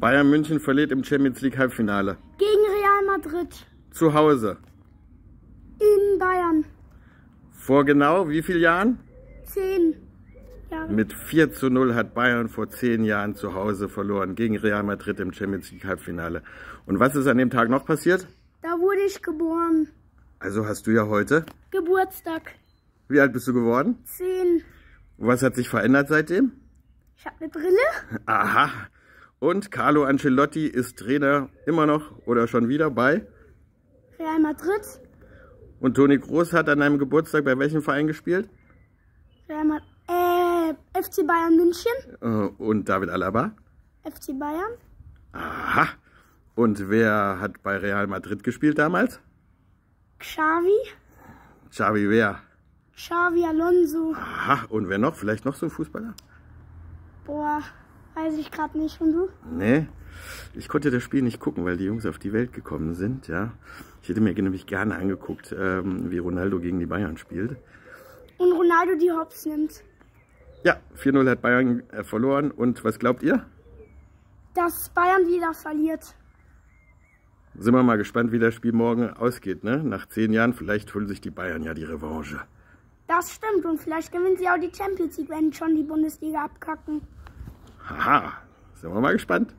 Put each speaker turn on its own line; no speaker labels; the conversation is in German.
Bayern München verliert im Champions League Halbfinale.
Gegen Real Madrid.
Zu Hause.
In Bayern.
Vor genau wie vielen Jahren?
Zehn. Jahren.
Mit 4 zu 0 hat Bayern vor zehn Jahren zu Hause verloren gegen Real Madrid im Champions League Halbfinale. Und was ist an dem Tag noch passiert?
Da wurde ich geboren.
Also hast du ja heute?
Geburtstag.
Wie alt bist du geworden? Zehn. Was hat sich verändert seitdem?
Ich habe eine Brille.
Aha. Und Carlo Ancelotti ist Trainer immer noch oder schon wieder bei
Real Madrid.
Und Toni Groß hat an einem Geburtstag bei welchem Verein gespielt?
Real Madrid. Äh, FC Bayern München.
Äh, und David Alaba?
FC Bayern.
Aha. Und wer hat bei Real Madrid gespielt damals? Xavi. Xavi wer?
Xavi Alonso.
Aha. Und wer noch? Vielleicht noch so ein Fußballer?
Boah. Weiß ich gerade nicht. Und du?
Nee. Ich konnte das Spiel nicht gucken, weil die Jungs auf die Welt gekommen sind, ja. Ich hätte mir nämlich gerne angeguckt, ähm, wie Ronaldo gegen die Bayern spielt.
Und Ronaldo die Hops nimmt.
Ja, 4-0 hat Bayern äh, verloren. Und was glaubt ihr?
Dass Bayern wieder verliert.
Sind wir mal gespannt, wie das Spiel morgen ausgeht, ne? Nach zehn Jahren, vielleicht holen sich die Bayern ja die Revanche.
Das stimmt und vielleicht gewinnen sie auch die Champions League, wenn schon die Bundesliga abkacken.
Haha, sind wir mal gespannt.